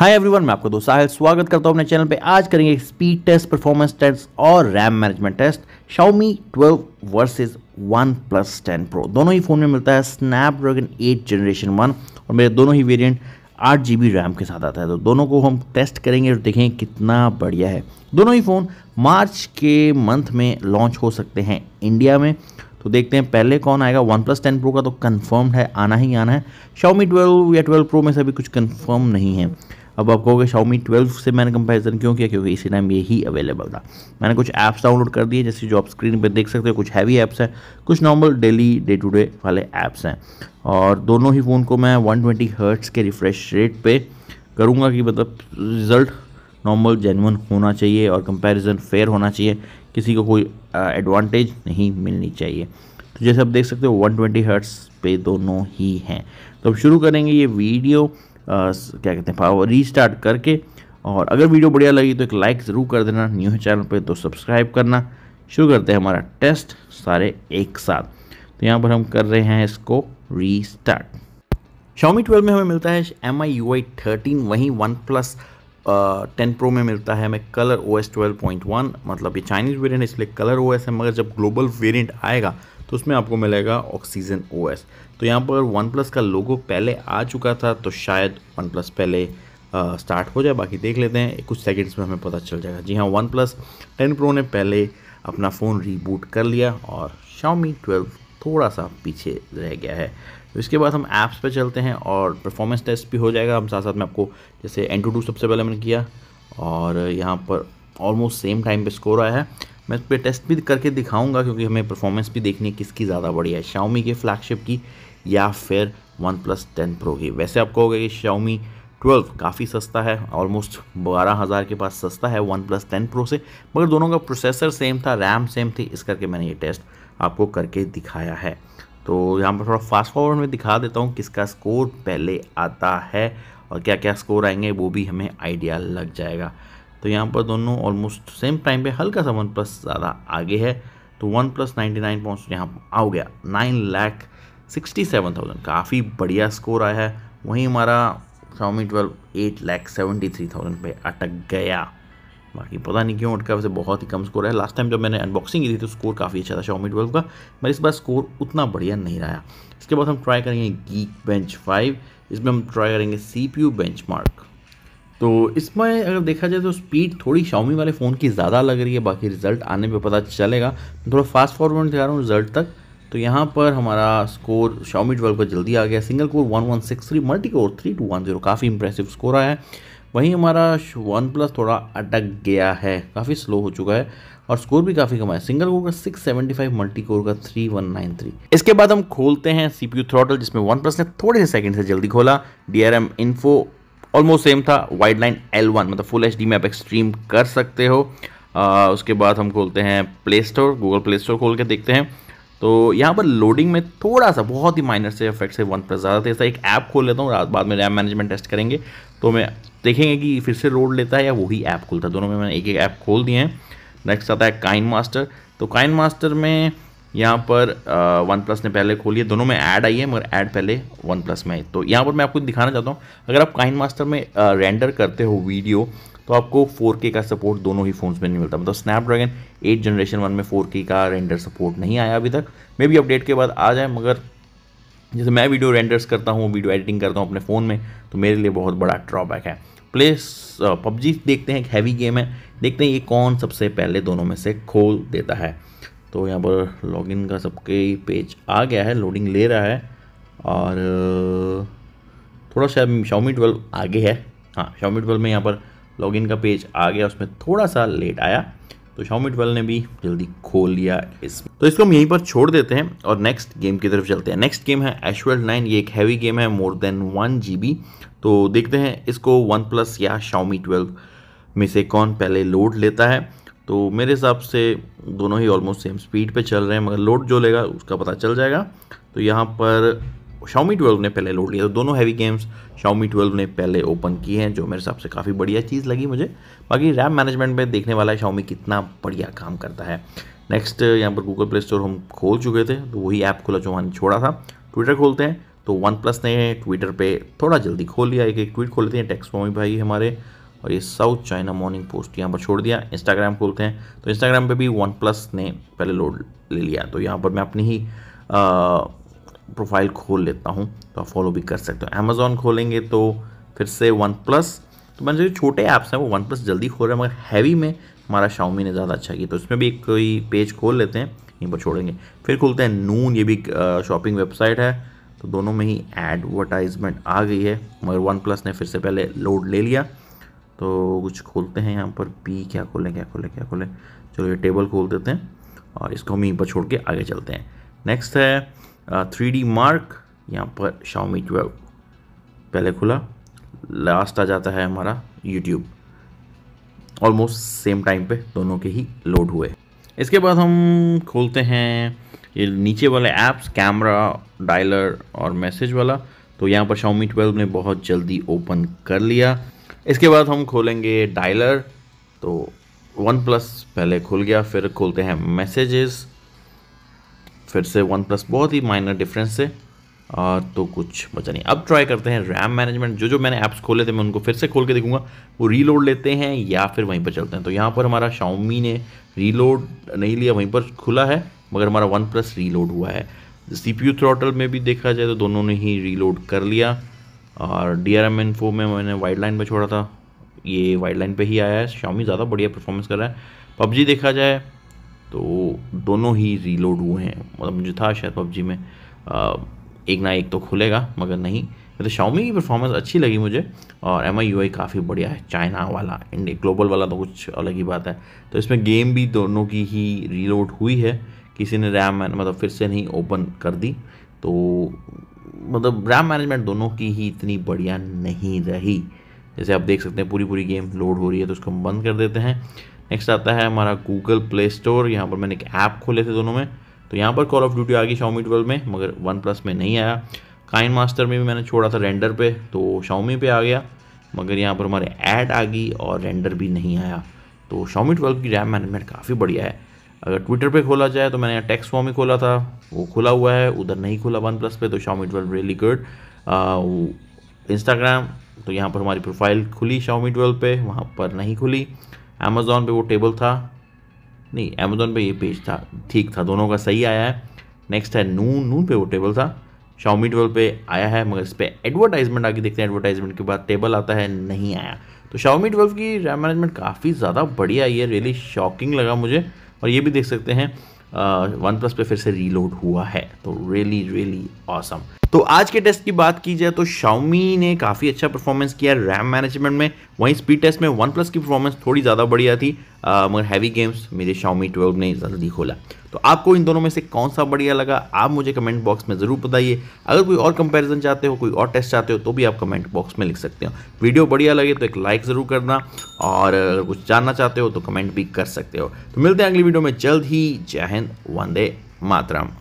hi everyone मैं आपको दोस्त साहिल स्वागत करता हूँ अपने चैनल पे आज करेंगे स्पीड टेस्ट परफॉर्मेंस टेस्ट और RAM management test Xiaomi 12 versus OnePlus ten pro दोनों ही फ़ोन में मिलता है स्नैपड्रैगन 8 जनरेशन वन और मेरे दोनों ही वेरिएंट आठ जी रैम के साथ आता है तो दोनों को हम टेस्ट करेंगे और देखेंगे कितना बढ़िया है दोनों ही फ़ोन मार्च के मंथ में लॉन्च हो सकते हैं इंडिया में तो देखते हैं पहले कौन आएगा वन प्लस टेन प्रो का तो कन्फर्म है आना ही आना है शाओमी ट्वेल्व या ट्वेल्व प्रो में से भी कुछ कन्फर्म नहीं है अब आप कहोगे Xiaomi 12 से मैंने कंपैरिजन क्यों किया क्योंकि इसी टाइम यही अवेलेबल था मैंने कुछ ऐप्स डाउनलोड कर दिए जैसे जो आप स्क्रीन पर देख सकते हो कुछ हैवी ऐप्स हैं कुछ normal daily day to day वाले ऐप्स हैं और दोनों ही फ़ोन को मैं वन ट्वेंटी के रिफ्रेश रेट पर करूँगा कि मतलब रिज़ल्ट नॉर्मल जेनवन होना चाहिए और कंपेरिजन फेयर होना चाहिए किसी को कोई एडवांटेज नहीं मिलनी चाहिए तो जैसे आप देख सकते हो 120 हर्ट्स पे दोनों ही हैं तो अब शुरू करेंगे ये वीडियो क्या कहते हैं पावर रीस्टार्ट करके और अगर वीडियो बढ़िया लगी तो एक लाइक ज़रूर कर देना न्यू है चैनल पे तो सब्सक्राइब करना शुरू करते हैं हमारा टेस्ट सारे एक साथ तो यहाँ पर हम कर रहे हैं इसको रीस्टार्ट Xiaomi 12 में हमें मिलता है M I U I thirteen वहीं वन प्लस टेन प्रो में मिलता है हमें Color O S twelve point one मतलब ये चाइनीज़ वेरियंट इसलिए कलर ओ एस है मगर जब ग्लोबल वेरियंट आएगा तो उसमें आपको मिलेगा ऑक्सीजन ओ तो यहाँ पर वन प्लस का लोगो पहले आ चुका था तो शायद वन प्लस पहले स्टार्ट हो जाए बाकी देख लेते हैं कुछ सेकेंड्स में हमें पता चल जाएगा जी हाँ वन प्लस टेन प्रो ने पहले अपना फ़ोन रीबूट कर लिया और शाओमी ट्वेल्व थोड़ा सा पीछे रह गया है तो इसके बाद हम ऐप्स पे चलते हैं और परफॉर्मेंस टेस्ट भी हो जाएगा हम साथ साथ में आपको जैसे एन टू टू सबसे पहले मैंने किया और यहाँ पर ऑलमोस्ट सेम टाइम पे स्कोर आया है मैं उस पर टेस्ट भी करके दिखाऊंगा क्योंकि हमें परफॉर्मेंस भी देखनी है किसकी ज़्यादा बढ़िया है शाओमी के फ्लैगशिप की या फिर वन प्लस टेन प्रो की वैसे आप कहोगे कि शाओमी ट्वेल्व काफ़ी सस्ता है ऑलमोस्ट बारह हज़ार के पास सस्ता है वन प्लस टेन प्रो से मगर दोनों का प्रोसेसर सेम था रैम सेम थी इस करके मैंने ये टेस्ट आपको करके दिखाया है तो यहाँ पर थोड़ा फास्ट फॉरवर्ड में दिखा देता हूँ किसका स्कोर पहले आता है और क्या क्या स्कोर आएंगे वो भी हमें आइडिया लग जाएगा तो यहाँ पर दोनों ऑलमोस्ट सेम टाइम पे हल्का सा वन प्लस ज़्यादा आगे है तो OnePlus ninety nine points यहाँ आ गया nine lakh sixty seven thousand काफ़ी बढ़िया स्कोर आया है वहीं हमारा Xiaomi twelve eight lakh seventy three thousand पर अटक गया बाकी पता नहीं क्यों अटका वैसे बहुत ही कम स्कोर है लास्ट टाइम जब मैंने अनबॉक्सिंग की थी तो स्कोर काफ़ी अच्छा था शॉमी ट्वेल्व का मगर इस बार स्कोर उतना बढ़िया नहीं रहा इसके बाद हम ट्राई करेंगे गीक बेंच फाइव इसमें हम ट्राई करेंगे C P U benchmark तो इसमें अगर देखा जाए तो स्पीड थोड़ी शाउमी वाले फ़ोन की ज़्यादा लग रही है बाकी रिज़ल्ट आने पे पता चलेगा थोड़ा फास्ट फॉरवर्ड दिखा रहा हूँ रिज़ल्ट तक तो यहाँ पर हमारा स्कोर शाउमी ट्वेल्व का जल्दी आ गया single core one one six three multi core three two one zero काफ़ी इंप्रेसिव स्कोर आया है वहीं हमारा वन प्लस थोड़ा अटक गया है काफ़ी स्लो हो चुका है और स्कोर भी काफ़ी कम है सिंगल कोर का 675 मल्टी कोर का 3193 इसके बाद हम खोलते हैं सीपीयू थ्रॉटल जिसमें वन प्लस ने थोड़े से सेकंड से जल्दी खोला D R M info almost same था वाइड लाइन एल वन मतलब फुल एच में आप एक्सट्रीम कर सकते हो आ, उसके बाद हम खोलते हैं Play Store Google Play Store खोल के देखते हैं तो यहाँ पर लोडिंग में थोड़ा सा बहुत ही माइनर से इफेक्ट है वन प्लस ज़्यादा ऐसा एक ऐप खोल लेता हूँ बाद में रैम मैनेजमेंट टेस्ट करेंगे तो मैं देखेंगे कि फिर से लोड लेता है या वही ऐप खोलता है दोनों में मैंने एक एक ऐप खोल दिए हैं नेक्स्ट आता है काइन मास्टर तो काइन मास्टर में यहाँ पर वन प्लस ने पहले खोली है दोनों में ऐड आई है मगर ऐड पहले वन प्लस में आई तो यहाँ पर मैं आपको दिखाना चाहता हूँ अगर आप काइन मास्टर में रेंडर करते हो वीडियो तो आपको 4K का सपोर्ट दोनों ही फ़ोन्स में नहीं मिलता मतलब स्नैपड्रैगन 8 जनरेशन वन में 4K का रेंडर सपोर्ट नहीं आया अभी तक मे बी अपडेट के बाद आ जाए मगर जैसे मैं वीडियो रेंडर्स करता हूँ वीडियो एडिटिंग करता हूँ अपने फ़ोन में तो मेरे लिए बहुत बड़ा ड्रॉबैक है प्लेस पबजी देखते हैं एक हैवी गेम है देखते हैं ये कौन सबसे पहले दोनों में से खोल देता है तो यहाँ पर लॉगिन का सबके पेज आ गया है लोडिंग ले रहा है और थोड़ा सा शाउमी ट्वेल्व आगे है हाँ शाउमी ट्वेल्व में यहाँ पर लॉगिन का पेज आ गया उसमें थोड़ा सा लेट आया तो शाउमी ट्वेल्व ने भी जल्दी खोल लिया इस तो इसको हम यहीं पर छोड़ देते हैं और नेक्स्ट गेम की तरफ चलते हैं नेक्स्ट गेम है एशवेल्ड नाइन ये एक हैवी गेम है मोर देन वन जी तो देखते हैं इसको वन प्लस या शाउमी ट्वेल्व में से कौन पहले लोड लेता है तो मेरे हिसाब से दोनों ही ऑलमोस्ट सेम स्पीड पे चल रहे हैं मगर लोड जो लेगा उसका पता चल जाएगा तो यहाँ पर शाउमी 12 ने पहले लोड लिया तो दोनों हैवी गेम्स शाउमी 12 ने पहले ओपन की हैं जो मेरे हिसाब से काफ़ी बढ़िया चीज़ लगी मुझे बाकी रैम मैनेजमेंट में देखने वाला है शाउमी कितना बढ़िया काम करता है नेक्स्ट यहाँ पर गूगल प्ले स्टोर हम खोल चुके थे तो वही ऐप खोला जो हमने छोड़ा था ट्विटर खोलते हैं तो वन प्लस ने ट्विटर पे थोड़ा जल्दी खोल लिया एक एक ट्वीट खोल लेते हैं टेक्स भाई हमारे और ये साउथ चाइना मॉर्निंग पोस्ट यहाँ पर छोड़ दिया इंस्टाग्राम खोलते हैं तो इंस्टाग्राम पे भी वन प्लस ने पहले लोड ले लिया तो यहाँ पर मैं अपनी ही प्रोफाइल खोल लेता हूँ तो आप फॉलो भी कर सकते हो अमेज़ोन खोलेंगे तो फिर से वन प्लस तो मैंने जो छोटे ऐप्स हैं वो वन प्लस जल्दी खोल रहे हैं मगर हैवी में हमारा शाउमी ने ज़्यादा अच्छा किया तो इसमें भी एक कोई पेज खोल लेते हैं यहीं पर छोड़ेंगे फिर खोलते हैं नून ये भी शॉपिंग वेबसाइट है तो दोनों में ही एडवर्टाइजमेंट आ गई है मगर वन प्लस ने फिर से पहले लोड ले लिया तो कुछ खोलते हैं यहाँ पर पी क्या खोलें क्या खोलें क्या खोलें चलो ये टेबल खोल देते हैं और इसको हम यहीं पर छोड़ के आगे चलते हैं नेक्स्ट है थ्री डी मार्क यहाँ पर शाउमी ट्वेल्व पहले खुला लास्ट आ जाता है हमारा यूट्यूब ऑलमोस्ट सेम टाइम पे दोनों के ही लोड हुए इसके बाद हम खोलते हैं ये नीचे वाले ऐप्स कैमरा डायलर और मैसेज वाला तो यहाँ पर शाउमी ट्वेल्व ने बहुत जल्दी ओपन कर लिया इसके बाद हम खोलेंगे डायलर तो वन प्लस पहले खुल गया फिर खोलते हैं मैसेजेस फिर से वन प्लस बहुत ही माइनर डिफरेंस से और तो कुछ बचा नहीं अब ट्राई करते हैं रैम मैनेजमेंट जो जो मैंने ऐप्स खोले थे मैं उनको फिर से खोल के देखूंगा वो रीलोड लेते हैं या फिर वहीं पर चलते हैं तो यहाँ पर हमारा शाउमी ने रीलोड नहीं लिया वहीं पर खुला है मगर हमारा वन प्लस रीलोड हुआ है सी पी में भी देखा जाए तो दोनों ने ही रीलोड कर लिया और डी आर एम फो में मैंने वाइड लाइन पर छोड़ा था ये वाइड लाइन पर ही आया है शामी ज़्यादा बढ़िया परफॉर्मेंस कर रहा है पबजी देखा जाए तो दोनों ही रीलोड हुए हैं मतलब मुझे था शायद पबजी में आ, एक ना एक तो खुलेगा मगर नहीं तो शाओमी की परफॉर्मेंस अच्छी लगी मुझे और एम आई यू आई काफ़ी बढ़िया है चाइना वाला इंडिया ग्लोबल वाला तो कुछ अलग ही बात है तो इसमें गेम भी दोनों की ही रीलोड हुई है किसी ने रैम मतलब फिर से नहीं ओपन कर दी तो मतलब रैम मैनेजमेंट दोनों की ही इतनी बढ़िया नहीं रही जैसे आप देख सकते हैं पूरी पूरी गेम लोड हो रही है तो उसको हम बंद कर देते हैं नेक्स्ट आता है हमारा गूगल प्ले स्टोर यहाँ पर मैंने एक ऐप खोले थे दोनों में तो यहाँ पर कॉल ऑफ ड्यूटी आ गई शाउमी ट्वेल्व में मगर वन प्लस में नहीं आया काइन मास्टर में भी मैंने छोड़ा था रेंडर पे तो शाउमी पे आ गया मगर यहाँ पर हमारे ऐड आ गई और रेंडर भी नहीं आया तो शाउमी ट्वेल्व की रैम मैनेजमेंट काफ़ी बढ़िया है अगर ट्विटर पे खोला जाए तो मैंने यहाँ टैक्स फॉर्म ही खोला था वो खुला हुआ है उधर नहीं खुला वन प्लस पे तो Xiaomi twelve really good Instagram तो यहाँ पर हमारी प्रोफाइल खुली शाओमी ट्वेल्व पे वहाँ पर नहीं खुली अमेज़ोन पे वो टेबल था नहीं अमेज़ोन पे ये पेज था ठीक था दोनों का सही आया है नेक्स्ट है नून नून पे वो टेबल था शाउमी ट्वेल्व पे आया है मगर इस पर एडवर्टाइजमेंट आगे देखते हैं एडवर्टाइजमेंट के बाद टेबल आता है नहीं आया तो शाओमी ट्वेल्व की रैम मैनेजमेंट काफ़ी ज़्यादा बढ़िया आई है रियली शॉकिंग लगा मुझे और ये भी देख सकते हैं वन प्लस पे फिर से रीलोड हुआ है तो रियली रियली ऑसम तो आज के टेस्ट की बात की जाए तो शाउमी ने काफ़ी अच्छा परफॉर्मेंस किया रैम मैनेजमेंट में वहीं स्पीड टेस्ट में वन प्लस की परफॉर्मेंस थोड़ी ज़्यादा बढ़िया थी मगर हैवी गेम्स मेरे शाउमी ट्वेल्व ने जल्दी खोला तो आपको इन दोनों में से कौन सा बढ़िया लगा आप मुझे कमेंट बॉक्स में ज़रूर बताइए अगर कोई और कंपैरिजन चाहते हो कोई और टेस्ट चाहते हो तो भी आप कमेंट बॉक्स में लिख सकते हो वीडियो बढ़िया लगे तो एक लाइक ज़रूर करना और अगर कुछ जानना चाहते हो तो कमेंट भी कर सकते हो तो मिलते हैं अगली वीडियो में जल्द ही जय हिंद वंदे मातरम